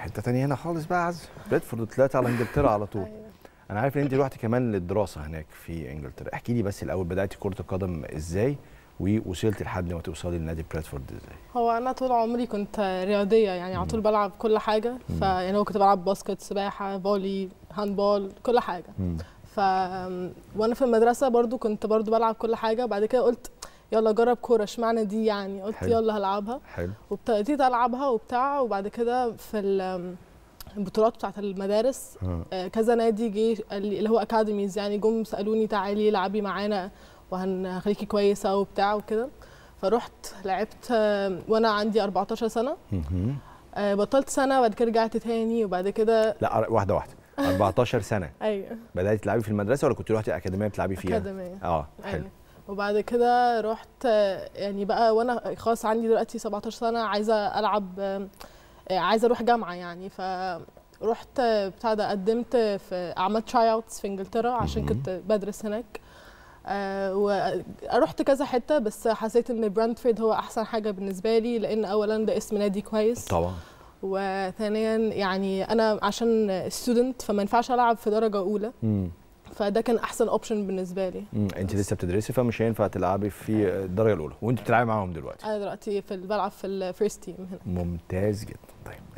حته ثانيه هنا خالص بقى عز بريدفورد طلعت على انجلترا على طول أيوة. انا عارف ان انت روحتي كمان للدراسه هناك في انجلترا احكي لي بس الاول بداتي كره القدم ازاي ووصلت لحد ما توصلي لنادي بريدفورد ازاي هو انا طول عمري كنت رياضيه يعني على طول بلعب كل حاجه فيعني هو كنت بلعب باسكت سباحه فولي هاندبول كل حاجه ف وانا في المدرسه برضو كنت برضو بلعب كل حاجه وبعد كده قلت يلا جرب كوره اشمعنى دي يعني قلت حلو. يلا هلعبها حلو وابتديت العبها وبتاع وبعد كده في البطولات بتاعت المدارس آه. كذا نادي جه اللي هو اكاديميز يعني جم سالوني تعالي العبي معانا وهنخليكي كويسه وبتاع وكده فرحت لعبت آه، وانا عندي 14 سنه آه، بطلت سنه بعد كده رجعت تاني وبعد كده لا واحده واحده 14 سنه ايوه بدات تلعبي في المدرسه ولا كنت روحتي اكاديميه بتلعبي فيها؟ اكاديميه اه حلو أيوة. وبعد كده رحت يعني بقى وانا خلاص عندي دلوقتي 17 سنه عايزه العب عايزه اروح جامعه يعني ف رحت بتاع ده قدمت في اعمال تراي اوتس في انجلترا عشان كنت بدرس هناك ورحت كذا حته بس حسيت ان برانتفورد هو احسن حاجه بالنسبه لي لان اولا ده اسم نادي كويس طبعا وثانيا يعني انا عشان ستودنت فما ينفعش العب في درجه اولى مم. فده كان احسن اوبشن بالنسبه لي انت لسه بتدرسي فمش هينفع تلعبي في الدرجه الاولى وانت بتلعبي معاهم دلوقتي انا دلوقتي في بلعب في الفيرست تيم هنا ممتاز جدا طيب